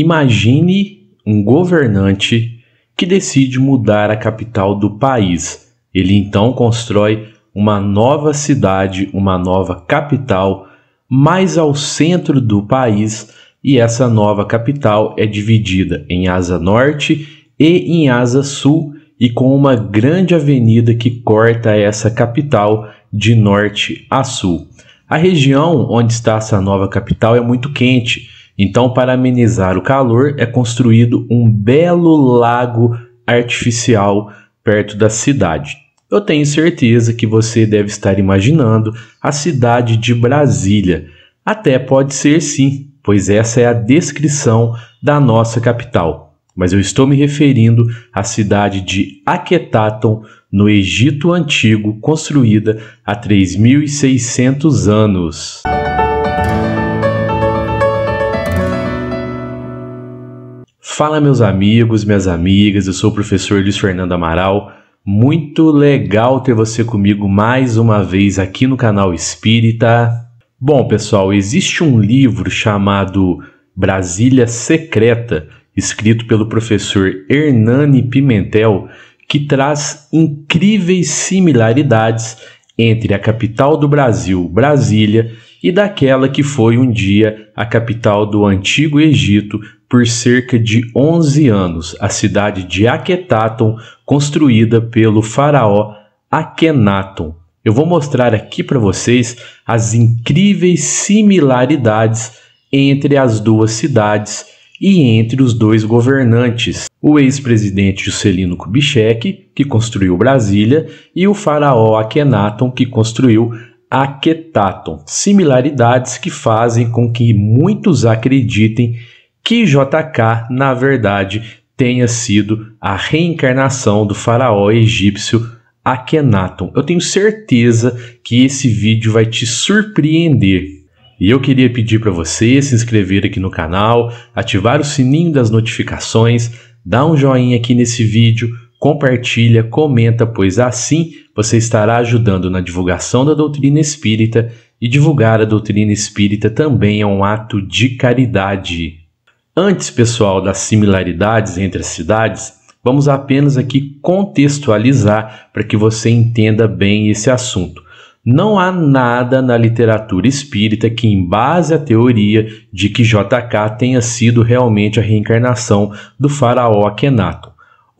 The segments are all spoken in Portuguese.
Imagine um governante que decide mudar a capital do país. Ele então constrói uma nova cidade, uma nova capital, mais ao centro do país, e essa nova capital é dividida em asa norte e em asa sul, e com uma grande avenida que corta essa capital de norte a sul. A região onde está essa nova capital é muito quente então, para amenizar o calor, é construído um belo lago artificial perto da cidade. Eu tenho certeza que você deve estar imaginando a cidade de Brasília. Até pode ser sim, pois essa é a descrição da nossa capital. Mas eu estou me referindo à cidade de Aquetaton, no Egito Antigo, construída há 3.600 anos. Fala, meus amigos, minhas amigas, eu sou o professor Luiz Fernando Amaral. Muito legal ter você comigo mais uma vez aqui no canal Espírita. Bom, pessoal, existe um livro chamado Brasília Secreta, escrito pelo professor Hernani Pimentel, que traz incríveis similaridades entre a capital do Brasil, Brasília, e daquela que foi um dia a capital do antigo Egito, por cerca de 11 anos a cidade de Aketatón, construída pelo faraó Akhenaton. Eu vou mostrar aqui para vocês as incríveis similaridades entre as duas cidades e entre os dois governantes, o ex-presidente Juscelino Kubitschek, que construiu Brasília, e o faraó Akhenaton, que construiu Aketatón. Similaridades que fazem com que muitos acreditem que JK, na verdade, tenha sido a reencarnação do faraó egípcio Akhenaton. Eu tenho certeza que esse vídeo vai te surpreender. E eu queria pedir para você se inscrever aqui no canal, ativar o sininho das notificações, dar um joinha aqui nesse vídeo, compartilha, comenta, pois assim você estará ajudando na divulgação da doutrina espírita e divulgar a doutrina espírita também é um ato de caridade. Antes, pessoal, das similaridades entre as cidades, vamos apenas aqui contextualizar para que você entenda bem esse assunto. Não há nada na literatura espírita que embase a teoria de que JK tenha sido realmente a reencarnação do faraó Akenato.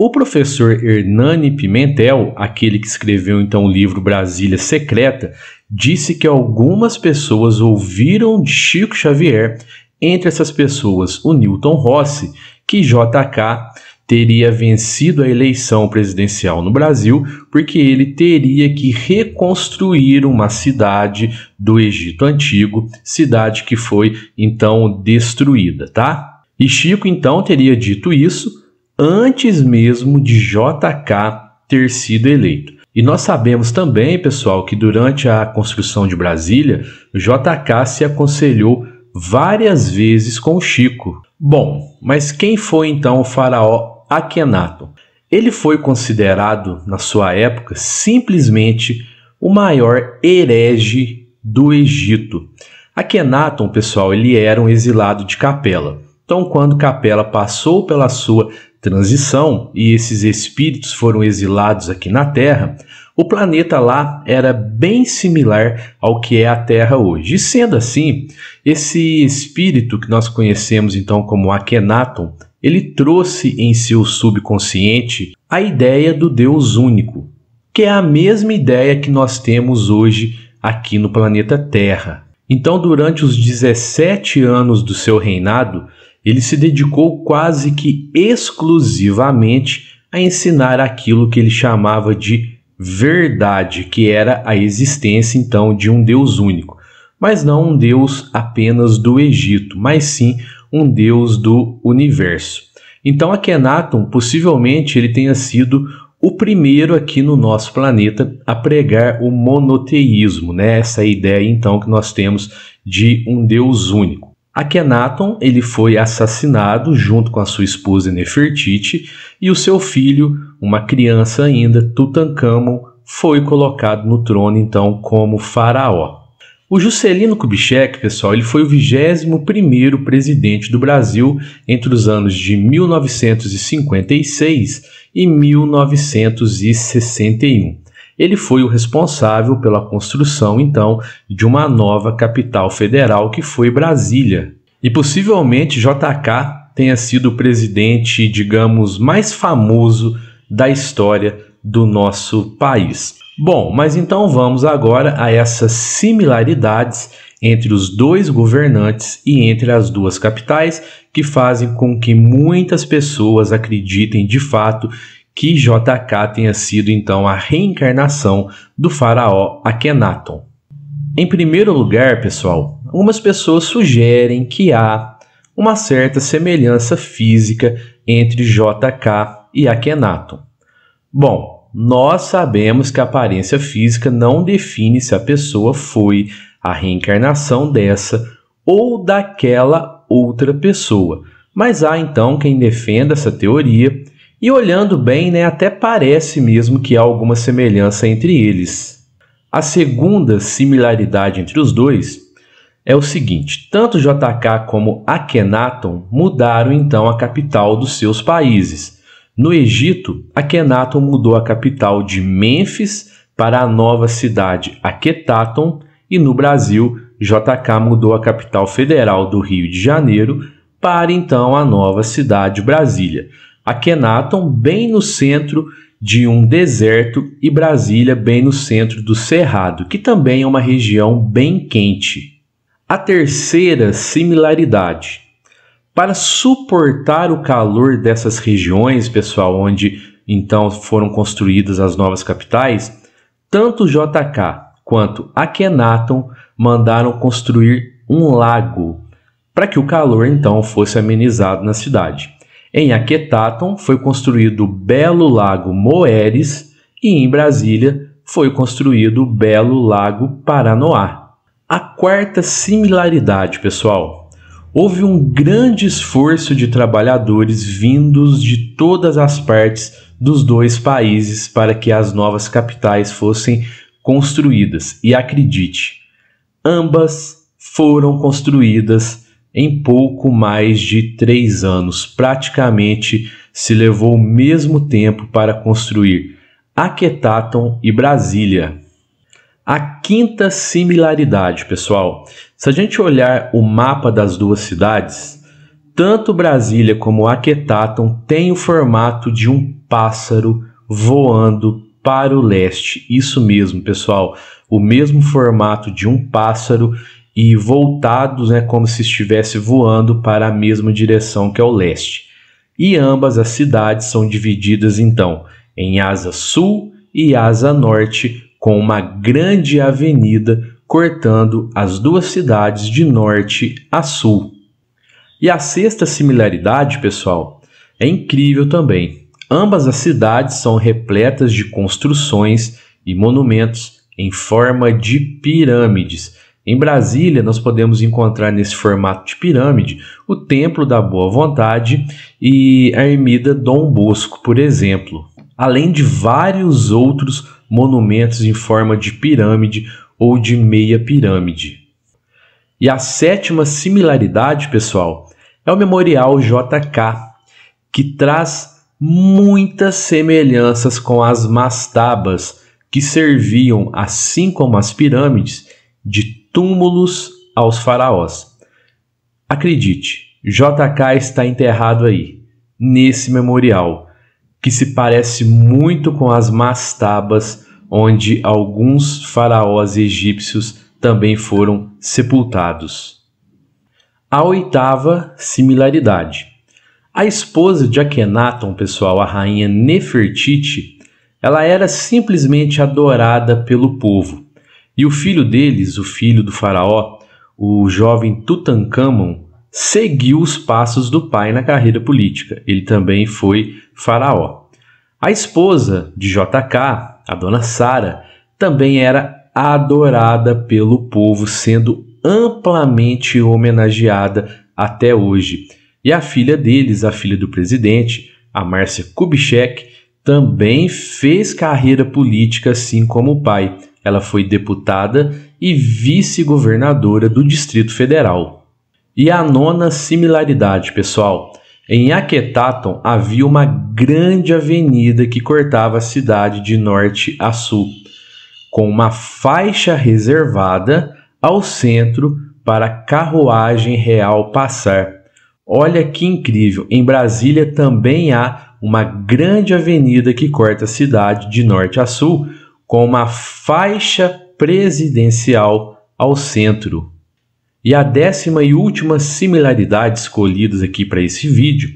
O professor Hernani Pimentel, aquele que escreveu então o livro Brasília Secreta, disse que algumas pessoas ouviram de Chico Xavier entre essas pessoas, o Newton Rossi, que JK teria vencido a eleição presidencial no Brasil, porque ele teria que reconstruir uma cidade do Egito Antigo, cidade que foi então destruída, tá? E Chico então teria dito isso antes mesmo de JK ter sido eleito. E nós sabemos também, pessoal, que durante a construção de Brasília, JK se aconselhou várias vezes com Chico. Bom, mas quem foi então o faraó Akenaton? Ele foi considerado, na sua época, simplesmente o maior herege do Egito. Akenaton, pessoal, ele era um exilado de Capela. Então, quando Capela passou pela sua transição e esses espíritos foram exilados aqui na Terra, o planeta lá era bem similar ao que é a Terra hoje. E sendo assim, esse espírito que nós conhecemos então como Akhenaton, ele trouxe em seu subconsciente a ideia do Deus único, que é a mesma ideia que nós temos hoje aqui no planeta Terra. Então, durante os 17 anos do seu reinado, ele se dedicou quase que exclusivamente a ensinar aquilo que ele chamava de verdade, que era a existência então de um Deus único, mas não um Deus apenas do Egito, mas sim um Deus do universo. Então Akhenaton possivelmente ele tenha sido o primeiro aqui no nosso planeta a pregar o monoteísmo, né? Essa ideia então que nós temos de um Deus único. Akhenaton ele foi assassinado junto com a sua esposa Nefertiti e o seu filho, uma criança ainda, Tutankhamon, foi colocado no trono então como faraó. O Juscelino Kubitschek, pessoal, ele foi o 21 primeiro presidente do Brasil entre os anos de 1956 e 1961. Ele foi o responsável pela construção, então, de uma nova capital federal que foi Brasília. E possivelmente JK tenha sido o presidente, digamos, mais famoso da história do nosso país. Bom, mas então vamos agora a essas similaridades entre os dois governantes e entre as duas capitais que fazem com que muitas pessoas acreditem de fato que JK tenha sido então a reencarnação do faraó Akhenaton. Em primeiro lugar, pessoal, algumas pessoas sugerem que há uma certa semelhança física entre JK e Akhenaton. Bom, nós sabemos que a aparência física não define se a pessoa foi a reencarnação dessa ou daquela outra pessoa. Mas há então quem defenda essa teoria e olhando bem, né, até parece mesmo que há alguma semelhança entre eles. A segunda similaridade entre os dois é o seguinte: tanto JK como Akhenaton mudaram então a capital dos seus países. No Egito, Akhenaton mudou a capital de Mênfis para a nova cidade Aquetaton, e no Brasil, JK mudou a capital federal do Rio de Janeiro para então a nova cidade Brasília. Akhenaton bem no centro de um deserto e Brasília bem no centro do Cerrado, que também é uma região bem quente. A terceira similaridade. Para suportar o calor dessas regiões, pessoal, onde então foram construídas as novas capitais, tanto JK quanto Akhenaton mandaram construir um lago para que o calor então fosse amenizado na cidade. Em Aquetaton foi construído o Belo Lago Moeres e em Brasília foi construído o Belo Lago Paranoá. A quarta similaridade, pessoal, houve um grande esforço de trabalhadores vindos de todas as partes dos dois países para que as novas capitais fossem construídas. E acredite, ambas foram construídas em pouco mais de três anos. Praticamente se levou o mesmo tempo para construir Aquetaton e Brasília. A quinta similaridade, pessoal, se a gente olhar o mapa das duas cidades, tanto Brasília como Aquetaton têm o formato de um pássaro voando para o leste. Isso mesmo, pessoal, o mesmo formato de um pássaro e voltados, né, como se estivesse voando para a mesma direção que é o leste. E ambas as cidades são divididas então em asa sul e asa norte, com uma grande avenida cortando as duas cidades de norte a sul. E a sexta similaridade, pessoal, é incrível também. Ambas as cidades são repletas de construções e monumentos em forma de pirâmides em Brasília, nós podemos encontrar nesse formato de pirâmide o Templo da Boa Vontade e a Ermida Dom Bosco, por exemplo, além de vários outros monumentos em forma de pirâmide ou de meia pirâmide. E a sétima similaridade, pessoal, é o Memorial JK, que traz muitas semelhanças com as mastabas que serviam, assim como as pirâmides, de túmulos aos faraós. Acredite, JK está enterrado aí, nesse memorial, que se parece muito com as más onde alguns faraós egípcios também foram sepultados. A oitava similaridade. A esposa de Akhenaton, pessoal, a rainha Nefertiti, ela era simplesmente adorada pelo povo. E o filho deles, o filho do faraó, o jovem Tutankhamon, seguiu os passos do pai na carreira política. Ele também foi faraó. A esposa de JK, a dona Sara, também era adorada pelo povo, sendo amplamente homenageada até hoje. E a filha deles, a filha do presidente, a Márcia Kubitschek, também fez carreira política assim como o pai. Ela foi deputada e vice-governadora do Distrito Federal. E a nona similaridade, pessoal. Em Aquetaton havia uma grande avenida que cortava a cidade de norte a sul, com uma faixa reservada ao centro para carruagem real passar. Olha que incrível! Em Brasília também há uma grande avenida que corta a cidade de norte a sul, com uma faixa presidencial ao centro. E a décima e última similaridade escolhidas aqui para esse vídeo,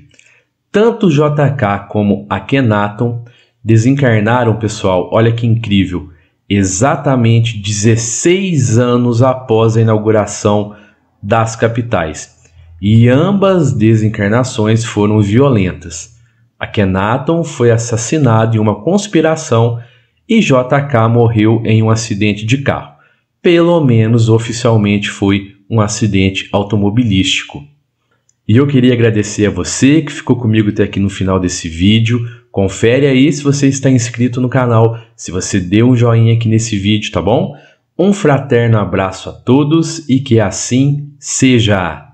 tanto JK como Akhenaton desencarnaram, pessoal, olha que incrível, exatamente 16 anos após a inauguração das capitais. E ambas desencarnações foram violentas. Akhenaton foi assassinado em uma conspiração e JK morreu em um acidente de carro. Pelo menos oficialmente foi um acidente automobilístico. E eu queria agradecer a você que ficou comigo até aqui no final desse vídeo. Confere aí se você está inscrito no canal, se você deu um joinha aqui nesse vídeo, tá bom? Um fraterno abraço a todos e que assim seja!